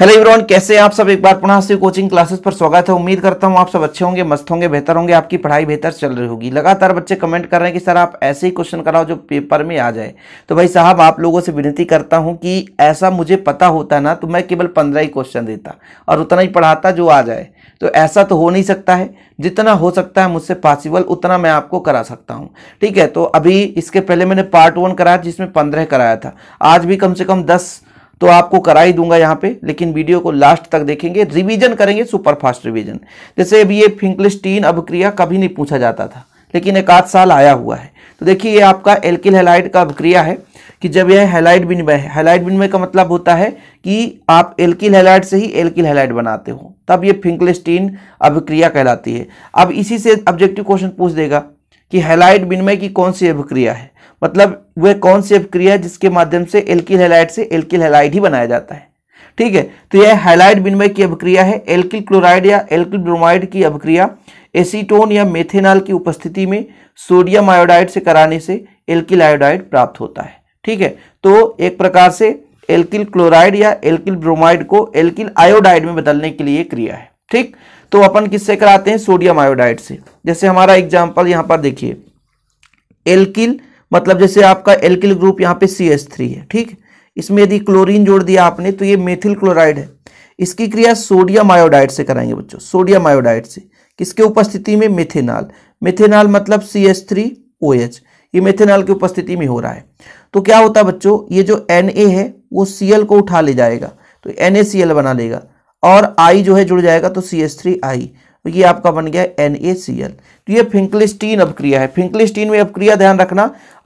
Hello everyone कैसे हैं आप सब एक बार पुनः से कोचिंग क्लासेस पर स्वागत है उम्मीद करता हूं आप सब अच्छे होंगे मस्त होंगे बेहतर होंगे आपकी पढ़ाई बेहतर चल रही होगी लगातार बच्चे कमेंट कर रहे हैं कि सर आप ऐसे ही क्वेश्चन कराओ जो पेपर में आ जाए तो भाई साहब आप लोगों से विनती करता हूं कि ऐसा मुझे पता होता ना तो मैं केवल पंद्रह ही क्वेश्चन देता और उतना ही पढ़ाता जो आ जाए तो ऐसा तो हो नहीं सकता है जितना हो सकता है मुझसे पॉसिबल उतना मैं आपको करा सकता हूँ ठीक है तो अभी इसके पहले मैंने पार्ट वन कराया जिसमें पंद्रह कराया था आज भी कम से कम दस तो आपको करा ही दूंगा यहाँ पे लेकिन वीडियो को लास्ट तक देखेंगे रिवीजन करेंगे सुपर फास्ट रिवीजन जैसे अभी ये फिंकलिस्टीन अभिक्रिया कभी नहीं पूछा जाता था लेकिन एक आध साल आया हुआ है तो देखिए ये आपका एल्किल हेलाइट का अभिक्रिया है कि जब यह हेलाइट विनिमय है हेलाइड का मतलब होता है कि आप एल्किल हेलाइट से ही एल्किल हेलाइट बनाते हो तब ये फिंकलिस्टीन अभिक्रिया कहलाती है अब इसी से ऑब्जेक्टिव क्वेश्चन पूछ देगा कि हेलाइट विनिमय की कौन सी अभिक्रिया है मतलब वह कौन सी अभिक्रिया है जिसके माध्यम से एल्किल हेलाइट से एल्किल हेलाइट ही बनाया जाता है ठीक है तो यह हाइलाइट विनिमय की अभिक्रिया है एल्किल क्लोराइड या एल्किल ब्रोमाइड की अभिक्रिया एसीटोन या मेथेनॉल की उपस्थिति में सोडियम आयोडाइड से कराने से एल्किल आयोडाइड प्राप्त होता है ठीक है तो एक प्रकार से एल्किल क्लोराइड या एल्किल ब्रोमाइड को एल्किल आयोडाइड में बदलने के लिए क्रिया है ठीक तो अपन किससे कराते हैं सोडियम आयोडाइड से जैसे हमारा एग्जाम्पल यहाँ पर देखिए एल्किल मतलब जैसे आपका एल्किल ग्रुप यहाँ पे सी एस थ्री है ठीक इसमें यदि क्लोरीन जोड़ दिया आपने तो ये मेथिल क्लोराइड है इसकी क्रिया सोडियम आयोडाइड से कराएंगे बच्चों सोडियम आयोडाइड से किसके उपस्थिति में मेथेनॉल मेथेनॉल मतलब C S three O H ये मेथेनॉल की उपस्थिति में हो रहा है तो क्या होता है बच्चों ये जो एन ए है वो सी एल को उठा ले जाएगा तो एन ए सी एल बना लेगा और आई जो है जुड़ जाएगा तो सी एस थ्री आई ये आपका बन गया एन ए सी एल तो ये फिंकलिस्टीन अपक्रिया है फिंकलिस्टीन में अपक्रिया ध्यान रखना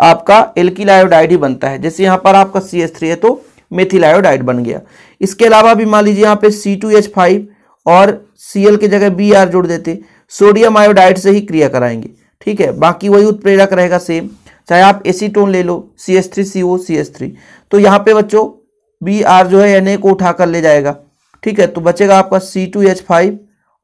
आपका एल्किलायोडाइड आयोडाइड ही बनता है जैसे यहाँ पर आपका सी एस थ्री है तो मेथिल आयोडाइड बन गया इसके अलावा भी मान लीजिए यहाँ पे सी टू एच फाइव और सी एल की जगह बी आर जुड़ देते सोडियम आयोडाइड से ही क्रिया कराएंगे ठीक है बाकी वही उत्प्रेरक रहेगा सेम चाहे आप एसीटोन ले लो C S three C O C S three तो यहाँ पे बच्चों बी आर जो है एन ए को उठाकर ले जाएगा ठीक है तो बचेगा आपका सी टू एच फाइव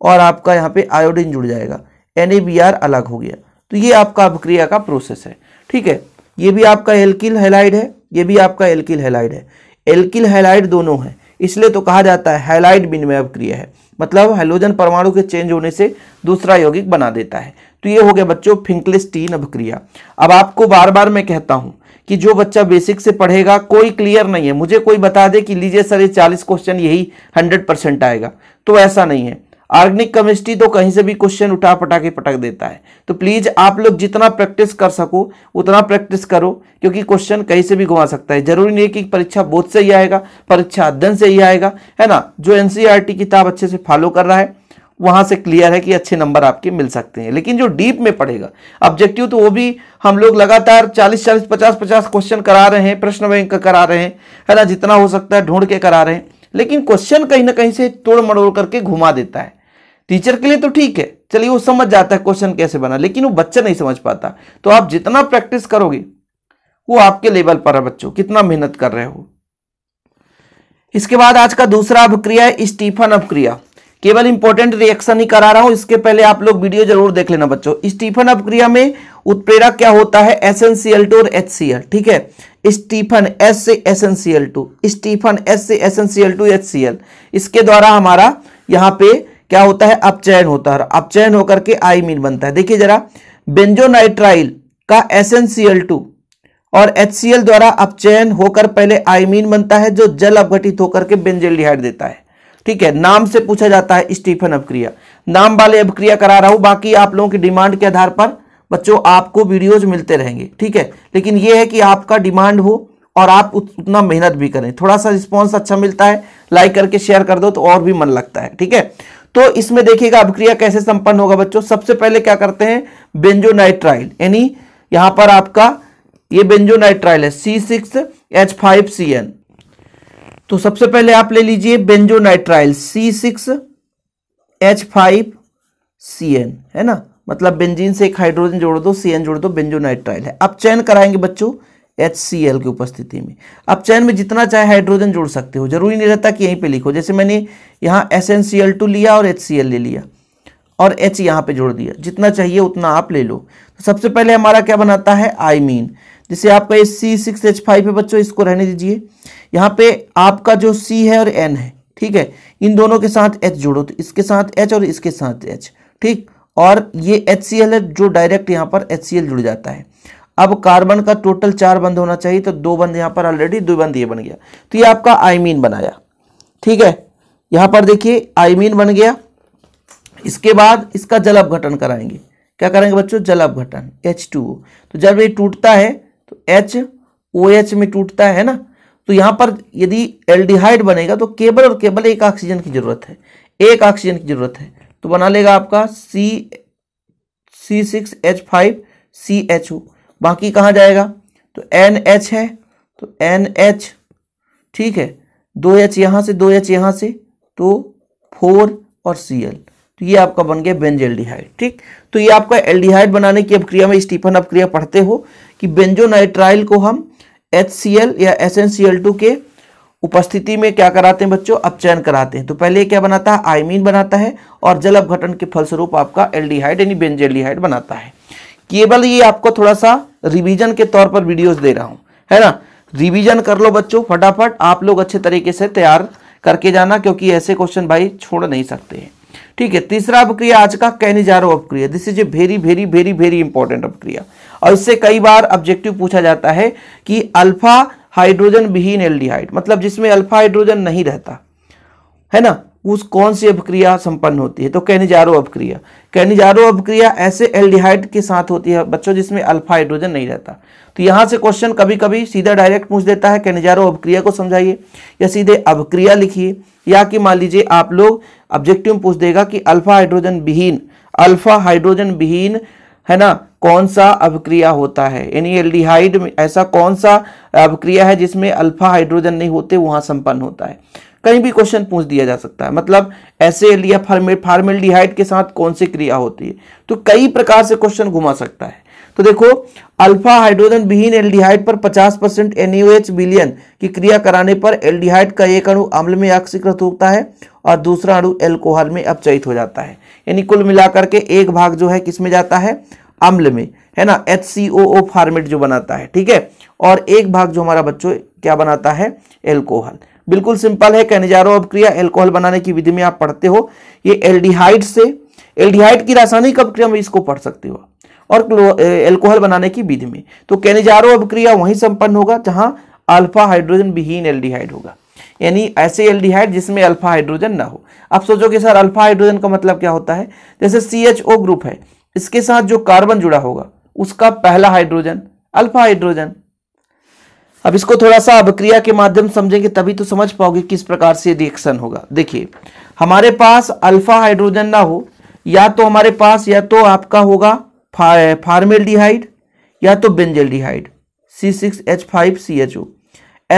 और आपका यहाँ पे आयोडीन जुड़ जाएगा एन अलग हो गया तो ये आपका अभिक्रिया का प्रोसेस है ठीक है ये भी आपका एल्किल हेलाइड है ये भी आपका एल्किल हेलाइड है एल्किल हेलाइड दोनों है इसलिए तो कहा जाता है हेलाइड बिन में अभिक्रिया है मतलब हेलोजन परमाणु के चेंज होने से दूसरा यौगिक बना देता है तो ये हो गया बच्चों फिंकलिस्टीन अभिक्रिया अब आपको बार बार मैं कहता हूँ कि जो बच्चा बेसिक से पढ़ेगा कोई क्लियर नहीं है मुझे कोई बता दे कि लीजिए सर ये चालीस क्वेश्चन यही हंड्रेड परसेंट आएगा तो ऐसा नहीं है ऑर्गेनिक केमिस्ट्री तो कहीं से भी क्वेश्चन उठा पटा के पटक देता है तो प्लीज़ आप लोग जितना प्रैक्टिस कर सको उतना प्रैक्टिस करो क्योंकि क्वेश्चन कहीं से भी घुमा सकता है जरूरी नहीं है कि परीक्षा बोध से ही आएगा परीक्षा अध्ययन से ही आएगा है ना जो एन e किताब अच्छे से फॉलो कर रहा है वहाँ से क्लियर है कि अच्छे नंबर आपके मिल सकते हैं लेकिन जो डीप में पढ़ेगा ऑब्जेक्टिव तो वो भी हम लोग लगातार 40 40 50 50 क्वेश्चन करा रहे हैं प्रश्न बैंक करा रहे हैं है ना जितना हो सकता है ढूंढ के करा रहे हैं लेकिन क्वेश्चन कहीं ना कहीं से तोड़ मड़ोड़ करके घुमा देता है टीचर के लिए तो ठीक है चलिए वो समझ जाता है क्वेश्चन कैसे बना लेकिन वो बच्चा नहीं समझ पाता तो आप जितना प्रैक्टिस करोगे वो आपके लेवल पर है बच्चों कितना मेहनत कर रहे हो इसके बाद आज का दूसरा अभिक्रिया है स्टीफन अभिक्रिया केवल इंपॉर्टेंट रिएक्शन ही करा रहा हूं इसके पहले आप लोग वीडियो जरूर देख लेना बच्चों स्टीफन अपक्रिया में उत्प्रेरक क्या होता है एसएनसीएल टू और एच सी एल ठीक है स्टीफन एस से एसएनसीएल टू स्टीफन एस से एसएनसीएल टू एच इसके द्वारा हमारा यहाँ पे क्या होता है अपचयन होता है अपचयन होकर के आईमीन बनता है देखिए जरा बेंजोनाइट्राइल का एसएनसीएल टू और एच सी एल द्वारा अपचयन होकर पहले आईमीन बनता है जो जल अपघटित होकर के बेंजेल देता है ठीक है नाम से पूछा जाता है स्टीफन अभिक्रिया नाम वाले अभिक्रिया करा रहा हूं बाकी आप लोगों की डिमांड के आधार पर बच्चों आपको वीडियोज मिलते रहेंगे ठीक है लेकिन यह है कि आपका डिमांड हो और आप उतना मेहनत भी करें थोड़ा सा रिस्पॉन्स अच्छा मिलता है लाइक करके शेयर कर दो तो और भी मन लगता है ठीक है तो इसमें देखिएगा अभिक्रिया कैसे संपन्न होगा बच्चों सबसे पहले क्या करते हैं बेंजोनाइट्राइल यानी यहां पर आपका ये बेंजोनाइट्राइल है C six H five C N तो सबसे पहले आप ले लीजिए nitrile C six H five C N है ना मतलब बेंजीन से एक हाइड्रोजन जोड़ दो सी एन जोड़ दो नाइट्राइल है आप चयन कराएंगे बच्चों एच सी एल की उपस्थिति में आप चयन में जितना चाहे हाइड्रोजन जोड़ सकते हो जरूरी नहीं रहता कि यहीं पे लिखो जैसे मैंने यहाँ S N C L two लिया और एच सी एल ले लिया और एच यहाँ पे जोड़ दिया जितना चाहिए उतना आप ले लो तो सबसे पहले हमारा क्या बनाता है आई I mean. जैसे आपका सी सिक्स एच फाइव है बच्चों इसको रहने दीजिए यहाँ पे आपका जो सी है और एन है ठीक है इन दोनों के साथ एच जोड़ो तो इसके साथ एच और इसके साथ एच ठीक और ये एच सी एल है जो डायरेक्ट यहाँ पर एच सी एल जुड़ जाता है अब कार्बन का टोटल चार बंद होना चाहिए तो दो बंद यहाँ पर ऑलरेडी दो बंद ये बन गया तो ये आपका आईमीन बनाया ठीक है यहाँ पर देखिए आईमीन बन गया इसके बाद इसका जल अपघटन कराएंगे क्या करेंगे बच्चों जल अपघटन एच टू तो जब ये टूटता है एच ओ एच में टूटता है ना तो यहां पर यदि एल्डिहाइड बनेगा तो केवल और केवल एक ऑक्सीजन की जरूरत है एक ऑक्सीजन की जरूरत है तो बना लेगा आपका C C six H five C H O बाकी कहाँ जाएगा तो एन एच है तो एन एच ठीक है दो एच यहाँ से दो एच यहाँ से तो फोर और सी एल तो ये आपका बन गया बेंज एल्डिहाइड ठीक तो ये आपका एल्डिहाइड बनाने की अपक्रिया में स्टीफन अपक्रिया पढ़ते हो कि बेंजोनाइट्राइल को हम एच या एस के उपस्थिति में क्या कराते हैं बच्चों अपचयन कराते हैं तो पहले क्या बनाता है आयमीन बनाता है और जल अपघटन के फलस्वरूप आपका एल्डिहाइड यानी बेंजेल्डिहाइड बनाता है केवल ये आपको थोड़ा सा रिवीजन के तौर पर वीडियोस दे रहा हूँ है ना रिवीजन कर लो बच्चों फटाफट आप लोग अच्छे तरीके से तैयार करके जाना क्योंकि ऐसे क्वेश्चन भाई छोड़ नहीं सकते हैं ठीक है तीसरा अपक्रिया आज का कहने जा रहा हूं अपक्रिया this is a very very very very important अपक्रिया और इससे कई बार ऑब्जेक्टिव पूछा जाता है कि अल्फा हाइड्रोजन विहीन एल्डिहाइड मतलब जिसमें अल्फा हाइड्रोजन नहीं रहता है ना उस कौन सी अपक्रिया संपन्न होती है तो कैनिजारो अपक्रिया कैनिजारो अपक्रिया ऐसे एल्डिहाइड के साथ होती है बच्चों जिसमें अल्फा हाइड्रोजन नहीं रहता तो यहाँ से क्वेश्चन कभी कभी सीधा डायरेक्ट पूछ देता है कैनिजारो अपक्रिया को समझाइए या सीधे अपक्रिया लिखिए या कि मान लीजिए आप लोग ऑब्जेक्टिव पूछ देगा कि अल्फा हाइड्रोजन विहीन अल्फा हाइड्रोजन विहीन है ना कौन सा अभिक्रिया होता है यानी एल्डिहाइड में ऐसा कौन सा अभिक्रिया है जिसमें अल्फा हाइड्रोजन नहीं होते वहाँ संपन्न होता है कहीं भी क्वेश्चन पूछ दिया जा सकता है मतलब ऐसे लिया फार्मेल्डिहाइड के साथ कौन सी क्रिया होती है तो कई प्रकार से क्वेश्चन घुमा सकता है तो देखो अल्फा हाइड्रोजन विहीन एल्डिहाइड पर 50 परसेंट एनयूएच विलियन e की क्रिया कराने पर एल्डिहाइड का एक अणु अम्ल में ऑक्सीकृत होता है और दूसरा अणु एल्कोहल में अपचयित हो जाता है यानी कुल मिलाकर के एक भाग जो है किस में जाता है अम्ल में है ना एच सी ओ ओ फार्मेट जो बनाता है ठीक है और एक भाग जो हमारा बच्चों क्या बनाता है एल्कोहल बिल्कुल सिंपल है कैनिजारो अपक्रिया एल्कोहल बनाने की विधि में आप पढ़ते हो ये एल्डिहाइड से एल्डिहाइड की रासायनिक अपक्रिया में इसको पढ़ सकते हो और एल्कोहल बनाने की विधि में तो कैनिजारो अपक्रिया वहीं संपन्न होगा जहां अल्फा हाइड्रोजन विहीन एल्डिहाइड होगा यानी ऐसे एल्डिहाइड जिसमें अल्फा हाइड्रोजन ना हो आप सोचोगे सर अल्फा हाइड्रोजन का मतलब क्या होता है जैसे सी एच ओ ग्रुप है इसके साथ जो कार्बन जुड़ा होगा उसका पहला हाइड्रोजन अल्फा हाइड्रोजन अब इसको थोड़ा सा अभिक्रिया के माध्यम समझेंगे तभी तो समझ पाओगे किस प्रकार से रिएक्शन होगा देखिए हमारे पास अल्फा हाइड्रोजन ना हो या तो हमारे पास या तो आपका होगा फार्मेल या तो benzaldehyde C six H five C H O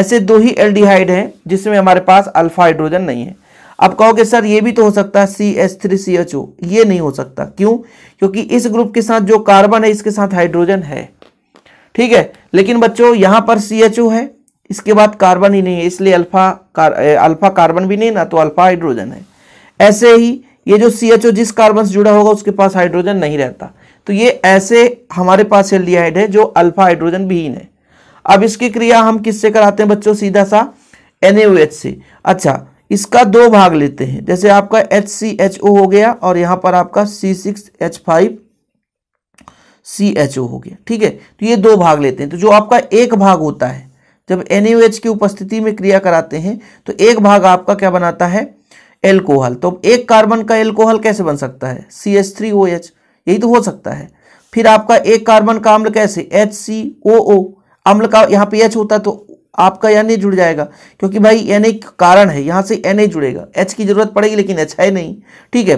ऐसे दो ही एल्डिहाइड हैं जिसमें हमारे पास अल्फा हाइड्रोजन नहीं है अब कहोगे सर ये भी तो हो सकता है C H three C H O ये नहीं हो सकता क्यों क्योंकि इस ग्रुप के साथ जो कार्बन है इसके साथ हाइड्रोजन है ठीक है लेकिन बच्चों यहां पर सी एच ओ है इसके बाद कार्बन ही नहीं है इसलिए अल्फा कार, अल्फा कार्बन भी नहीं ना तो अल्फा हाइड्रोजन है ऐसे ही ये जो सी एच ओ जिस कार्बन से जुड़ा होगा उसके पास हाइड्रोजन नहीं रहता तो ये ऐसे हमारे पास एल्डिहाइड है जो अल्फा हाइड्रोजन विहीन है अब इसकी क्रिया हम किससे कराते हैं बच्चों सीधा सा एन से अच्छा इसका दो भाग लेते हैं जैसे आपका एच सी एच ओ हो गया और यहाँ पर आपका C six H five C H O हो गया ठीक है तो ये दो भाग लेते हैं तो जो आपका एक भाग होता है जब एन एच की उपस्थिति में क्रिया कराते हैं तो एक भाग आपका क्या बनाता है एल्कोहल तो एक कार्बन का एल्कोहल कैसे बन सकता है C H three O H यही तो हो सकता है फिर आपका एक कार्बन का अम्ल कैसे एच सी ओ ओ अम्ल का यहाँ पे एच होता है तो आपका एन जुड़ जाएगा क्योंकि भाई एन कारण है यहाँ से एन ए जुड़ेगा एच की जरूरत पड़ेगी लेकिन एच है नहीं ठीक है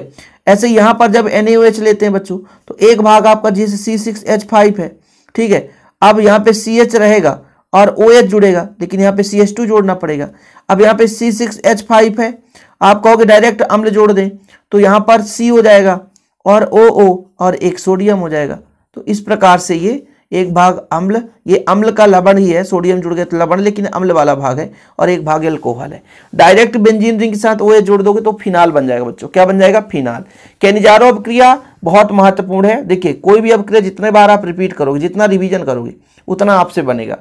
ऐसे यहाँ पर जब एन लेते हैं बच्चों तो एक भाग आपका जैसे सी सिक्स एच फाइव है ठीक है अब यहाँ पे सी एच रहेगा और ओ एच जुड़ेगा लेकिन यहाँ पे सी एच टू जोड़ना पड़ेगा अब यहाँ पे सी सिक्स एच फाइव है आप कहोगे डायरेक्ट अम्ल जोड़ दें तो यहाँ पर सी हो जाएगा और ओ ओ और एक सोडियम हो जाएगा तो इस प्रकार से ये एक भाग अम्ल ये अम्ल का लवण ही है सोडियम जुड़ गया तो लवण लेकिन अम्ल वाला भाग है और एक भाग एल्कोहल है डायरेक्ट बेंजीन रिंग के साथ ओ जोड़ दोगे तो फिनाल बन जाएगा बच्चों क्या बन जाएगा फिनाल कैनिजारो अपक्रिया बहुत महत्वपूर्ण है देखिए कोई भी अपक्रिया जितने बार आप रिपीट करोगे जितना रिविजन करोगे उतना आपसे बनेगा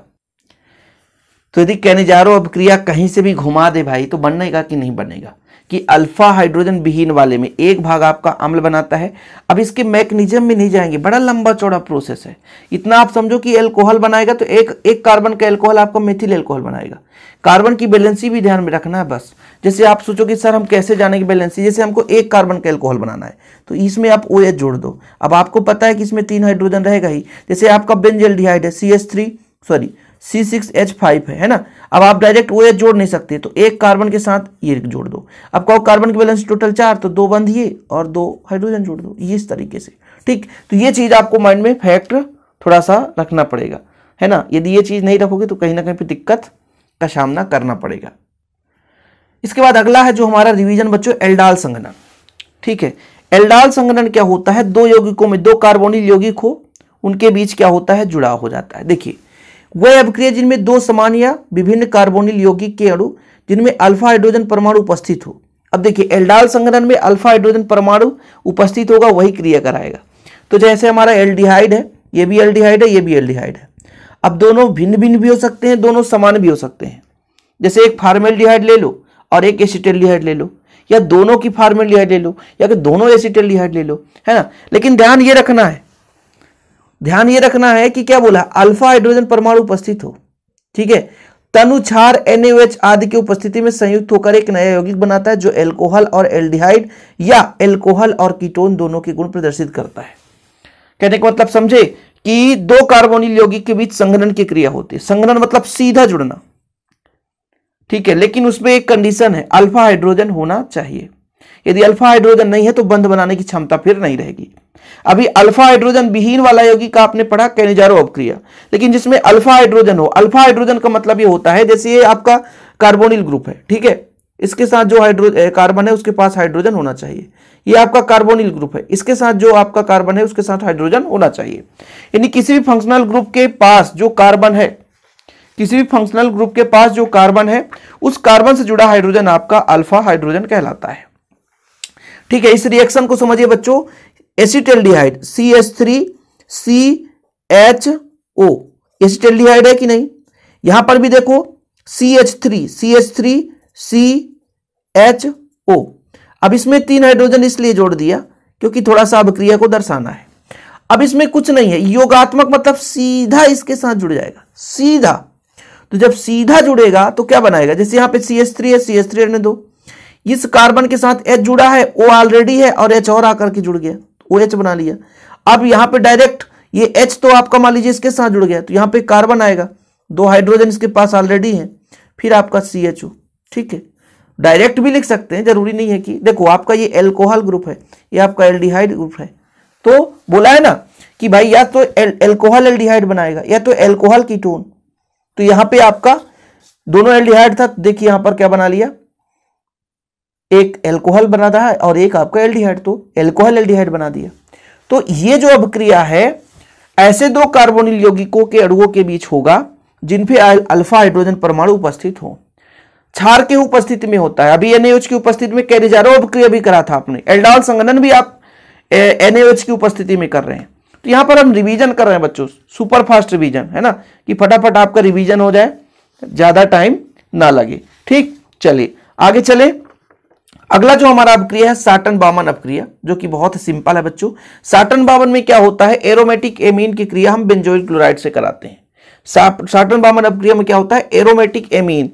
तो यदि कैनिजारो अपक्रिया कहीं से भी घुमा दे भाई तो बनेगा कि नहीं बनेगा कि अल्फा हाइड्रोजन विहीन वाले में एक भाग आपका अम्ल बनाता है अब इसके मैकनिज्म में नहीं जाएंगे बड़ा लंबा चौड़ा प्रोसेस है इतना आप समझो कि एल्कोहल बनाएगा तो एक एक कार्बन का एल्कोहल आपका मेथिल एल्कोहल बनाएगा कार्बन की बैलेंसी भी ध्यान में रखना है बस जैसे आप सोचो कि सर हम कैसे जाने की बैलेंसी जैसे हमको एक कार्बन का एल्कोहल बनाना है तो इसमें आप ओ OH जोड़ दो अब आपको पता है कि इसमें तीन हाइड्रोजन रहेगा ही जैसे आपका बेंजल है C sorry C six H five है है ना अब आप डायरेक्ट वो एच जोड़ नहीं सकते तो एक कार्बन के साथ ये जोड़ दो अब कहो कार्बन के बैलेंस टोटल चार तो दो बंद ये और दो हाइड्रोजन जोड़ दो ये इस तरीके से ठीक तो ये चीज़ आपको माइंड में फैक्ट थोड़ा सा रखना पड़ेगा है ना यदि ये चीज़ नहीं रखोगे तो कहीं ना कहीं पर दिक्कत का सामना करना पड़ेगा इसके बाद अगला है जो हमारा रिवीजन बच्चों एल्डाल संगठन ठीक है एल्डाल संगठन क्या होता है दो यौगिकों में दो कार्बोनिल यौगिक हो उनके बीच क्या होता है जुड़ाव हो जाता है देखिए वह अभिक्रिया जिनमें दो समान या विभिन्न कार्बोनिल यौगिक के अणु जिनमें अल्फा हाइड्रोजन परमाणु उपस्थित हो अब देखिए एल्डाल संगठन में अल्फा हाइड्रोजन परमाणु उपस्थित होगा वही क्रिया कराएगा तो जैसे हमारा एल्डिहाइड है ये भी एल्डिहाइड है ये भी एल्डिहाइड है अब दोनों भिन्न भिन्न भी हो सकते हैं दोनों समान भी हो सकते हैं जैसे एक फार्मेल्डिहाइड ले लो और एक एसिटेल्डिहाइड ले लो या दोनों की फार्मेल्डिहाइड ले लो या कि दोनों एसिटेल्डिहाइड ले लो है ना लेकिन ध्यान ये रखना है ध्यान ये रखना है कि क्या बोला अल्फा हाइड्रोजन परमाणु उपस्थित हो ठीक है तनु एन एनएच आदि की उपस्थिति में संयुक्त होकर एक नया यौगिक बनाता है जो एल्कोहल और एल्डिहाइड या एल्कोहल और कीटोन दोनों के गुण प्रदर्शित करता है कहने का मतलब समझे कि दो कार्बोनिल यौगिक के बीच संग्रहण की क्रिया होती है संग्रहण मतलब सीधा जुड़ना ठीक है लेकिन उसमें एक कंडीशन है अल्फा हाइड्रोजन होना चाहिए यदि अल्फा हाइड्रोजन नहीं है तो बंध बनाने की क्षमता फिर नहीं रहेगी अभी अल्फा हाइड्रोजन विहीन वाला यौगिक का आपने पढ़ा कैनिजारो अवक्रिया लेकिन जिसमें अल्फा हाइड्रोजन हो अल्फा हाइड्रोजन का मतलब ये होता है जैसे ये आपका कार्बोनिल ग्रुप है ठीक है इसके साथ जो हाइड्रोजन कार्बन है उसके पास हाइड्रोजन होना चाहिए ये आपका कार्बोनिल ग्रुप है इसके साथ जो आपका कार्बन है उसके साथ हाइड्रोजन होना चाहिए यानी किसी भी फंक्शनल ग्रुप के पास जो कार्बन है किसी भी फंक्शनल ग्रुप के पास जो कार्बन है उस कार्बन से जुड़ा हाइड्रोजन आपका अल्फा हाइड्रोजन कहलाता है ठीक है इस रिएक्शन को समझिए बच्चों डिहाइड C S three C H O डिहाइड है कि नहीं यहां पर भी देखो C H three C H three C H O अब इसमें तीन हाइड्रोजन इसलिए जोड़ दिया क्योंकि थोड़ा सा अभिक्रिया को दर्शाना है अब इसमें कुछ नहीं है योगात्मक मतलब सीधा इसके साथ जुड़ जाएगा सीधा तो जब सीधा जुड़ेगा तो क्या बनाएगा जैसे यहां पे सी एस थ्री है सी एस थ्री रहने दो इस कार्बन के साथ एच जुड़ा है ओ ऑलरेडी है और एच और आकर के जुड़ गया ओ तो एच बना लिया अब यहां पे डायरेक्ट ये एच तो आपका मान लीजिए इसके साथ जुड़ गया तो यहां पे कार्बन आएगा दो हाइड्रोजन इसके पास ऑलरेडी है फिर आपका सी एच ओ ठीक है डायरेक्ट भी लिख सकते हैं जरूरी नहीं है कि देखो आपका ये एल्कोहल ग्रुप है ये आपका एल्डिहाइड ग्रुप है तो बोला है ना कि भाई या तो एल, एल्कोहल एल्डिहाइड बनाएगा या तो एल्कोहल कीटोन तो यहाँ पे आपका दोनों एल्डिहाइड था देखिए यहां पर क्या बना लिया एक एल्कोहल बना रहा है और एक आपका एल्डिहाइड तो एल्कोहल एल्डिहाइड बना दिया तो ये जो अभिक्रिया है ऐसे दो कार्बोनिल यौगिकों के अड़ुओं के बीच होगा जिन पे अल्फा हाइड्रोजन परमाणु उपस्थित हो छार के उपस्थिति में होता है अभी एनएच की उपस्थिति में कैरिजारो अभिक्रिया भी करा था आपने एल्डॉल संगठन भी आप एनएच की उपस्थिति में कर रहे हैं तो यहां पर हम रिवीजन कर रहे हैं बच्चों सुपर फास्ट रिवीजन है ना कि फटाफट आपका रिवीजन हो जाए ज्यादा टाइम ना लगे ठीक चलिए आगे चले अगला जो हमारा अपक्रिया है साटन बामन अपक्रिया जो कि बहुत सिंपल है बच्चों साटन बामन में क्या होता है एरोमेटिक एमीन की क्रिया हम बेंजोइल क्लोराइड से कराते हैं साटन बामन अपक्रिया में क्या होता है एरोमेटिक एमीन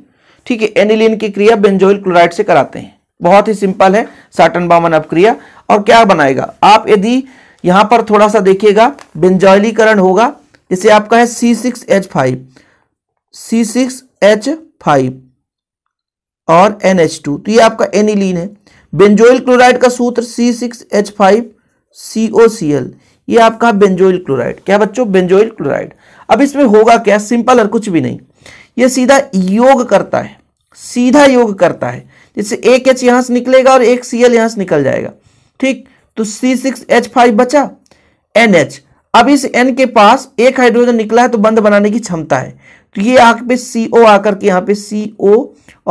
ठीक है एनिलिन की क्रिया बेंजोइल क्लोराइड से कराते हैं बहुत ही सिंपल है साटन बामन अपक्रिया और क्या बनाएगा आप यदि यहां पर थोड़ा सा देखिएगा बेंजॉयलीकरण होगा जैसे आपका है C six H five C six H five और एन एच टू तो ये आपका एनिलीन है बेंजोइल क्लोराइड का सूत्र C six H five C O C L ये आपका बेंजोइल क्लोराइड क्या बच्चों बेंजोइल क्लोराइड अब इसमें होगा क्या सिंपल और कुछ भी नहीं ये सीधा योग करता है सीधा योग करता है जैसे एक एच यहां से निकलेगा और एक सी एल यहाँ से निकल जाएगा ठीक तो सी सिक्स एच फाइव बचा एन एच अब इस एन के पास एक हाइड्रोजन निकला है तो बंद बनाने की क्षमता है तो ये यहाँ पे सी ओ आकर के यहाँ पे सी ओ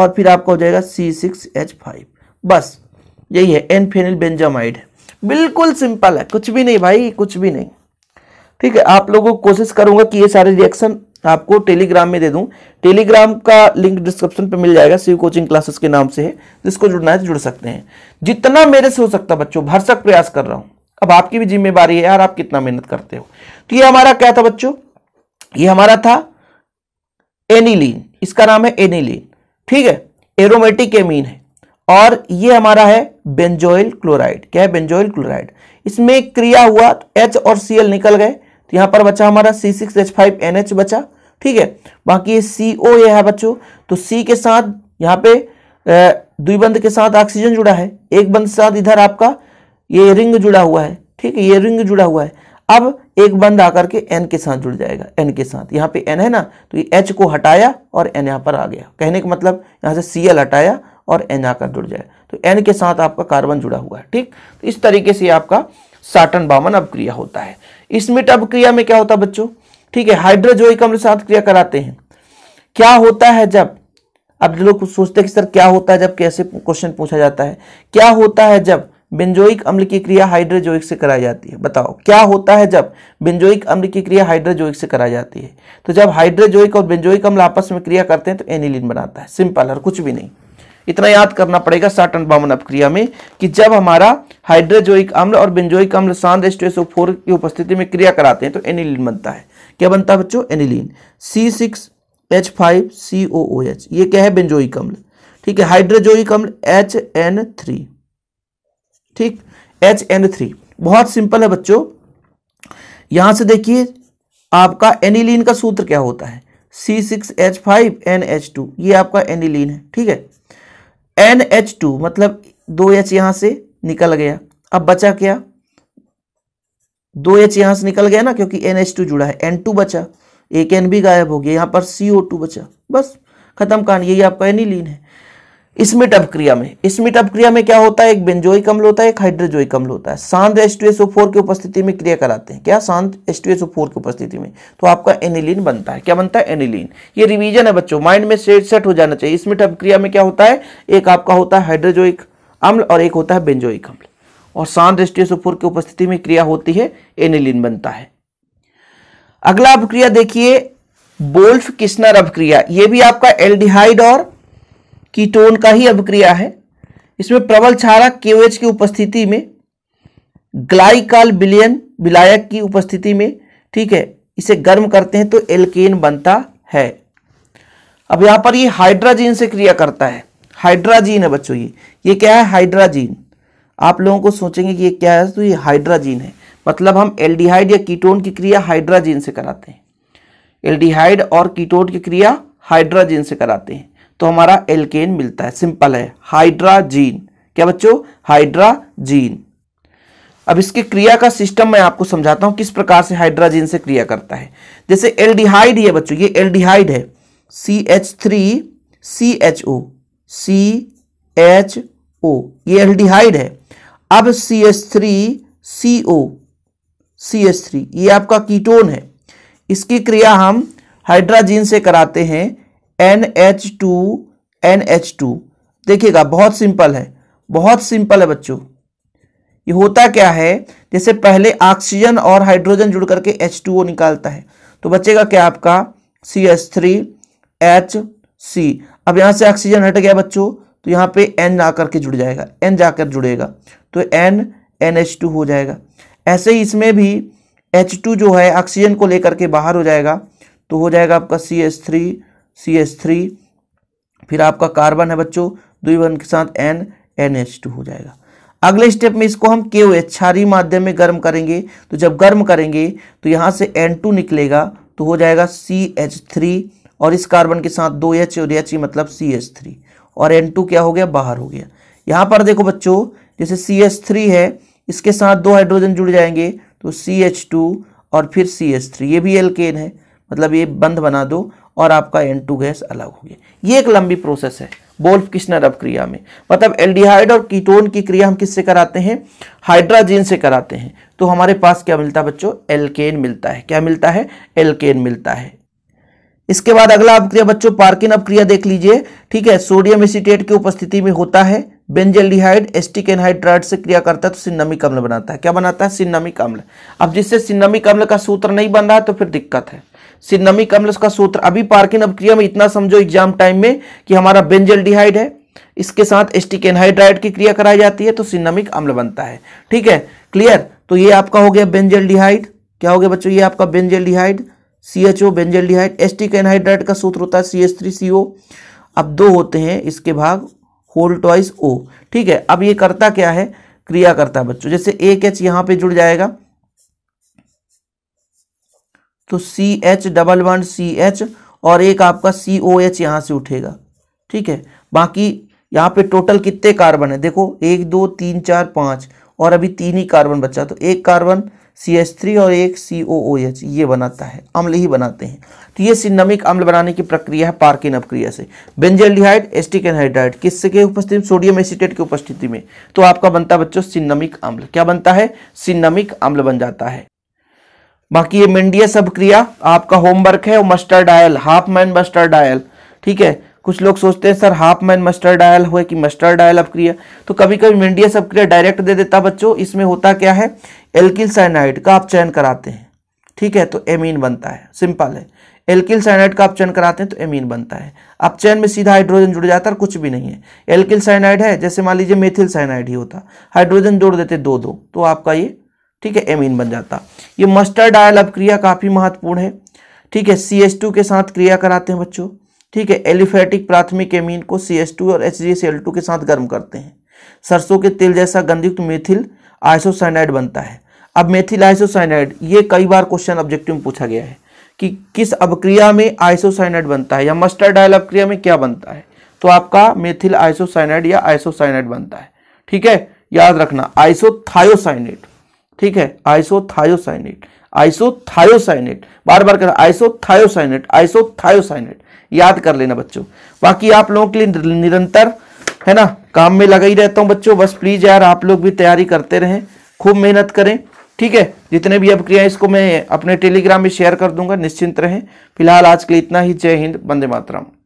और फिर आपका हो जाएगा सी सिक्स एच फाइव बस यही है एन फेनिल बेंजामाइड बिल्कुल सिंपल है कुछ भी नहीं भाई कुछ भी नहीं ठीक है आप लोगों को कोशिश करूंगा कि ये सारे रिएक्शन आपको टेलीग्राम में दे दूं टेलीग्राम का लिंक डिस्क्रिप्शन पे मिल जाएगा शिव कोचिंग क्लासेस के नाम से है जिसको जुड़ना है तो जुड़ सकते हैं जितना मेरे से हो सकता बच्चों भरसक प्रयास कर रहा हूं अब आपकी भी जिम्मेवारी है यार आप कितना मेहनत करते हो तो ये हमारा क्या था बच्चों ये हमारा था एनिलीन इसका नाम है एनिलीन ठीक है एरोमेटिक एमीन है और ये हमारा है बेंजोइल क्लोराइड क्या है बेंजोइल क्लोराइड इसमें क्रिया हुआ तो एच और सी एल निकल गए तो यहाँ पर बचा हमारा C six H five N H बचा ठीक है बाकी ये सी ओ ये है बच्चों तो सी के साथ यहाँ पे दुई बंद के साथ ऑक्सीजन जुड़ा है एक बंद के साथ इधर आपका ये रिंग जुड़ा हुआ है ठीक है ये रिंग जुड़ा हुआ है अब एक बंद आकर के एन के साथ जुड़ जाएगा एन के साथ यहाँ पे एन है ना तो ये एच को हटाया और एन यहाँ पर आ गया कहने का मतलब यहाँ से सी एल हटाया और एन आकर जुड़ जाए तो एन के साथ आपका कार्बन जुड़ा हुआ है ठीक तो इस तरीके से आपका साटन बामन अपक्रिया होता है स्मिट अपक्रिया में क्या होता है बच्चों ठीक है हाइड्रोजोइक अम्ल साथ क्रिया कराते हैं क्या होता है जब अब लोग सोचते हैं कि सर क्या होता है जब कैसे क्वेश्चन पूछा जाता है क्या होता है जब बेंजोइक अम्ल की क्रिया हाइड्रोजोइक से कराई जाती है बताओ क्या होता है जब बेंजोइक अम्ल की क्रिया हाइड्रोजोइक से कराई जाती है तो जब हाइड्रोजोइक और बेंजोइक अम्ल आपस में क्रिया करते हैं तो एनिलिन बनाता है सिंपल और कुछ भी नहीं इतना याद करना पड़ेगा साठ बावन अपक्रिया में कि जब हमारा हाइड्रोजोइक अम्ल और बेंजोइक अम्ल सांद एस्टेसो फोर की उपस्थिति में क्रिया कराते हैं तो एनिलिन बनता है क्या बनता है बच्चों aniline C six H five C O O H ये क्या है बेंजोइक अम्ल ठीक है हाइड्रोजोइक अम्ल एच एन थ्री ठीक एच एन थ्री बहुत सिंपल है बच्चों यहां से देखिए आपका एनिलीन का सूत्र क्या होता है C six H five N H two ये आपका एनिलीन है ठीक है एन एच टू मतलब दो एच यहां से निकल गया अब बचा क्या दो एच यहां से निकल गया ना क्योंकि एन एच टू जुड़ा है एन टू बचा एक एन भी गायब हो गया यहां पर सी ओ टू बचा बस खत्म कहानी यही आपका एनिलीन है स्मिट अपक्रिया में स्मिट अपक्रिया में क्या होता है एक बेंजोइक अम्ल होता है एक हाइड्रोजोइक अम्ल होता है सांद्र एस टू एस फोर की उपस्थिति में क्रिया कराते हैं क्या सांद्र एस टू एस फोर की उपस्थिति में तो आपका एनिलीन बनता है क्या बनता है एनिलीन ये रिवीजन है बच्चों माइंड में सेट सेट हो जाना चाहिए स्मिट अपक्रिया में क्या होता है एक आपका होता है हाइड्रोजोइक अम्ल और एक होता है बेंजोइक अम्ल और सांद्र एस टू एस फोर की उपस्थिति में क्रिया होती है एनिलीन बनता है अगला अपक्रिया देखिए बोल्फ किस्नर अपक्रिया ये भी आपका एल्डिहाइड और कीटोन का ही अभिक्रिया है इसमें प्रबल छारा के की उपस्थिति में ग्लाइकाल बिलियन विलायक की उपस्थिति में ठीक है इसे गर्म करते हैं तो एल्केन बनता है अब यहाँ पर ये हाइड्राजीन से क्रिया करता है हाइड्राजीन है बच्चों ये ये क्या है हाइड्राजीन आप लोगों को सोचेंगे कि ये क्या है तो ये हाइड्राजीन है मतलब हम एल्डिहाइड या कीटोन की क्रिया हाइड्राजीन से कराते हैं एल्डिहाइड और कीटोन की क्रिया हाइड्राजीन से कराते हैं तो हमारा एल्केन मिलता है सिंपल है हाइड्राजीन क्या बच्चों हाइड्राजीन अब इसके क्रिया का सिस्टम मैं आपको समझाता हूं किस प्रकार से हाइड्राजीन से क्रिया करता है जैसे एल्डिहाइड है बच्चों ये एल्डिहाइड है C H three C H O C H O ये एल्डिहाइड है अब C H three C O C H three ये आपका कीटोन है इसकी क्रिया हम हाइड्राजीन से कराते हैं N H two N H two देखिएगा बहुत सिंपल है बहुत सिंपल है बच्चों ये होता क्या है जैसे पहले ऑक्सीजन और हाइड्रोजन जुड़ करके एच टू ओ निकालता है तो बचेगा क्या आपका C H three H C अब यहाँ से ऑक्सीजन हट गया बच्चों तो यहाँ पे एन आकर करके जुड़ जाएगा एन जाकर जुड़ेगा तो एन एन एच टू हो जाएगा ऐसे ही इसमें भी एच टू जो है ऑक्सीजन को लेकर के बाहर हो जाएगा तो हो जाएगा आपका C H three C H three फिर आपका कार्बन है बच्चों वन के साथ एन एन एच टू हो जाएगा अगले स्टेप में इसको हम के ओ एच क्षारी माध्यम में गर्म करेंगे तो जब गर्म करेंगे तो यहाँ से एन टू निकलेगा तो हो जाएगा सी एच थ्री और इस कार्बन के साथ दो एच और एच e मतलब सी एच थ्री और एन टू क्या हो गया बाहर हो गया यहाँ पर देखो बच्चों जैसे सी एच थ्री है इसके साथ दो हाइड्रोजन जुड़ जाएंगे तो सी एच टू और फिर सी एच थ्री ये भी एल्केन है मतलब ये बंध बना दो और आपका एन टू गैस अलग हो गया ये एक लंबी प्रोसेस है बोल्फ किश्नर अब क्रिया में मतलब एल्डिहाइड और कीटोन की क्रिया हम किससे कराते हैं हाइड्राजीन से कराते हैं तो हमारे पास क्या मिलता है बच्चों एल्केन मिलता है क्या मिलता है एल्केन मिलता है इसके बाद अगला अपक्रिया बच्चों पार्किन अपक्रिया देख लीजिए ठीक है सोडियम एसिटेट की उपस्थिति में होता है बेंजेल्डिहाइड एस्टिक एनहाइड्राइड से क्रिया करता है तो सिन्नमिक अम्ल बनाता है क्या बनाता है सिन्नमिक अम्ल अब जिससे सिन्नमिक अम्ल का सूत्र नहीं बन रहा है तो फिर दिक्कत है सिन्नमिक अम्ल का सूत्र अभी पार्किन अभिक्रिया में इतना समझो एग्जाम टाइम में कि हमारा बेंजल है इसके साथ एस्टिक एनहाइड्राइड की क्रिया कराई जाती है तो सिन्नमिक अम्ल बनता है ठीक है क्लियर तो ये आपका हो गया बेंजल क्या हो गया बच्चों ये आपका benzaldehyde C H O benzaldehyde acetic anhydride का सूत्र होता है सी एच थ्री सी ओ अब दो होते हैं इसके भाग होल ट्वाइस ओ ठीक है अब ये करता क्या है क्रिया करता है बच्चों जैसे एक एच यहाँ पे जुड़ जाएगा तो C H double one C H और एक आपका सी ओ एच यहाँ से उठेगा ठीक है बाकी यहाँ पे टोटल कितने कार्बन है देखो एक दो तीन चार पाँच और अभी तीन ही कार्बन बचा तो एक कार्बन सी एच थ्री और एक सी ओ ओ एच ये बनाता है अम्ल ही बनाते हैं तो ये सिन्नमिक अम्ल बनाने की प्रक्रिया है पार्किन अपक्रिया से बेंजलडिहाइड एस्टिक एनहाइड्राइड किससे के उपस्थिति में सोडियम एसिटेट की उपस्थिति में तो आपका बनता है बच्चों सिन्नमिक अम्ल क्या बनता है सिन्नमिक अम्ल बन जाता है बाकी ये मिंडिया सब क्रिया आपका होमवर्क है और mustard oil Hofmann mustard oil ठीक है कुछ लोग सोचते हैं sir Hofmann mustard oil हुए कि मस्टर डायल अब क्रिया तो कभी कभी मिंडिया सब क्रिया डायरेक्ट दे देता बच्चों इसमें होता क्या है एल्किल साइनाइड का आप चयन कराते हैं ठीक है तो एमीन बनता है सिंपल है एल्किल साइनाइड का आप चयन कराते हैं तो एमीन बनता है आप चयन में सीधा हाइड्रोजन जुड़ जाता है कुछ भी नहीं है एल्किल साइनाइड है जैसे मान लीजिए मेथिल साइनाइड ही होता हाइड्रोजन जोड़ देते दो दो तो आपका ये ठीक है एमीन बन जाता ये मस्टर डायल अब क्रिया काफ़ी महत्वपूर्ण है ठीक है सी के साथ क्रिया कराते हैं बच्चों ठीक है एलिफेटिक प्राथमिक एमीन को सी और एच के साथ गर्म करते हैं सरसों के तेल जैसा गंधयुक्त मेथिल आइसोसाइनाइड बनता है अब मेथिल आइसोसाइनाइड ये कई बार क्वेश्चन ऑब्जेक्टिव में पूछा गया है कि किस अभिक्रिया में आइसोसाइनाइड बनता है या मस्टर डायल अभिक्रिया में क्या बनता है तो आपका मेथिल आइसोसाइनाइड या आइसोसाइनाइड बनता है ठीक है याद रखना आइसोथायोसाइनेट ठीक है आइसोथायोसाइनेट आइसोथायोसाइनेट बार बार कर आइसोथायोसाइनेट आइसोथायोसाइनेट याद कर लेना बच्चों बाकी आप लोगों के लिए निरंतर है ना काम में लगा ही रहता हूं बच्चों बस प्लीज यार आप लोग भी तैयारी करते रहें खूब मेहनत करें ठीक है जितने भी अब इसको मैं अपने टेलीग्राम में शेयर कर दूंगा निश्चिंत रहें फिलहाल आज के लिए इतना ही जय हिंद वंदे मातरम